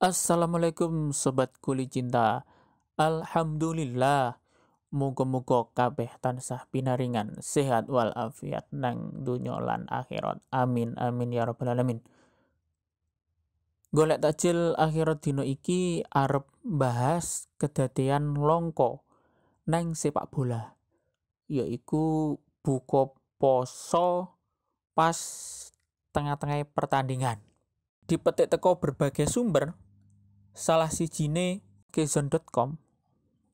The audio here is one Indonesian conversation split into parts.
Assalamualaikum sobat kuli cinta. Alhamdulillah. Muga-muga kabeh tansah pinaringan, sehat wal afiat nang dunyolan lan akhirat. Amin amin ya rabbal alamin. Golek takjil akhirat dino iki arep bahas kedadean longko nang sepak bola. Yaiku buka poso pas tengah-tengah pertandingan. Dipetik teko berbagai sumber, salah si sijine kezone.com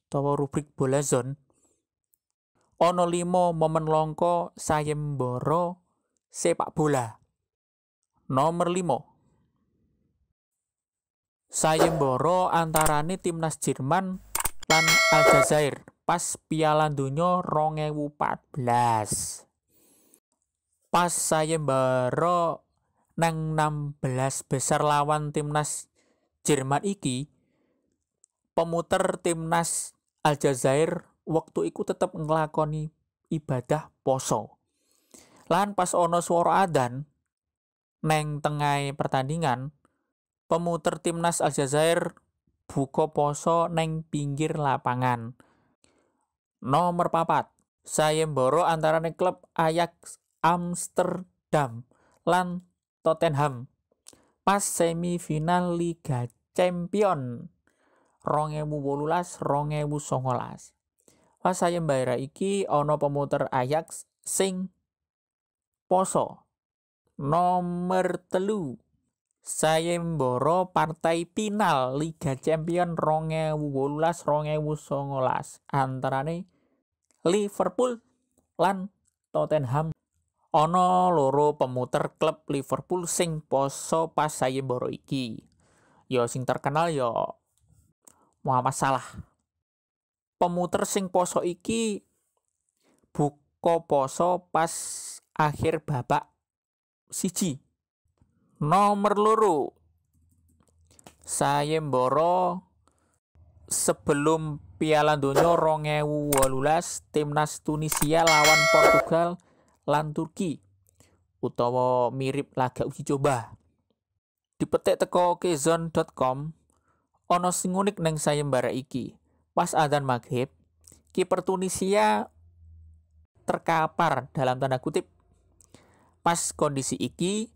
atau rubrik bola zone ono limo momen longko sayemboro sepak bola nomor limo sayemboro antarane timnas Jerman dan Aljazair pas Piala dunia Donya belas pas sayembara nang 16 besar lawan timnas Jerman iki pemuter timnas Aljazair waktu iku tetap ngelakoni ibadah poso. Lan pas ono suara adan neng tengah pertandingan pemuter timnas Aljazair buko poso neng pinggir lapangan. Nomor papat, sayembara antara klub Ajax Amsterdam lan Tottenham pas semifinal Liga Champion 2018 songolas pas sayembara iki ono pemutar Ajax sing poso nomor telu saya sayembara partai final Liga Champion Songolas antara nih Liverpool lan Tottenham Ono loro pemuter klub Liverpool sing poso pas sayembara iki. yo sing terkenal yo. Muhammad Salah. Pemuter sing poso iki buko poso pas akhir babak siji. Nomor loro sayembara sebelum Piala rongeu walulas timnas Tunisia lawan Portugal lan Turki utawa mirip laga uji coba. Dipetik teko kezon.com ana sing unik ning sayembara iki. Pas adzan maghrib, kiper Tunisia terkapar dalam tanda kutip. Pas kondisi iki,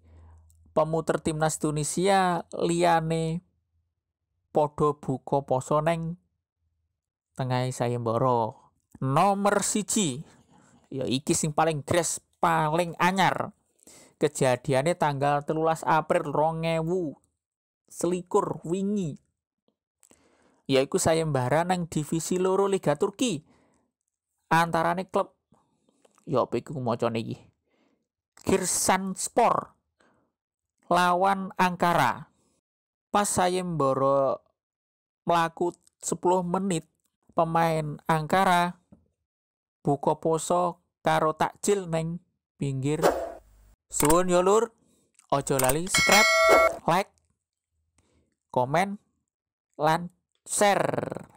pemuter timnas Tunisia liyane podo buka poso neng tengah sayembara. Nomor siji ya iki sing paling gres paling anyar kejadiannya tanggal telulas April rongewu selikur wingi yaiku sayembara nang divisi loro Liga Turki antarane klub ya apa iku maca niki Spor lawan Angkara pas sayembara pelaku 10 menit pemain Angkara buka poso karo takjil neng pinggir suwun yo lur ojo lali subscribe like komen lan share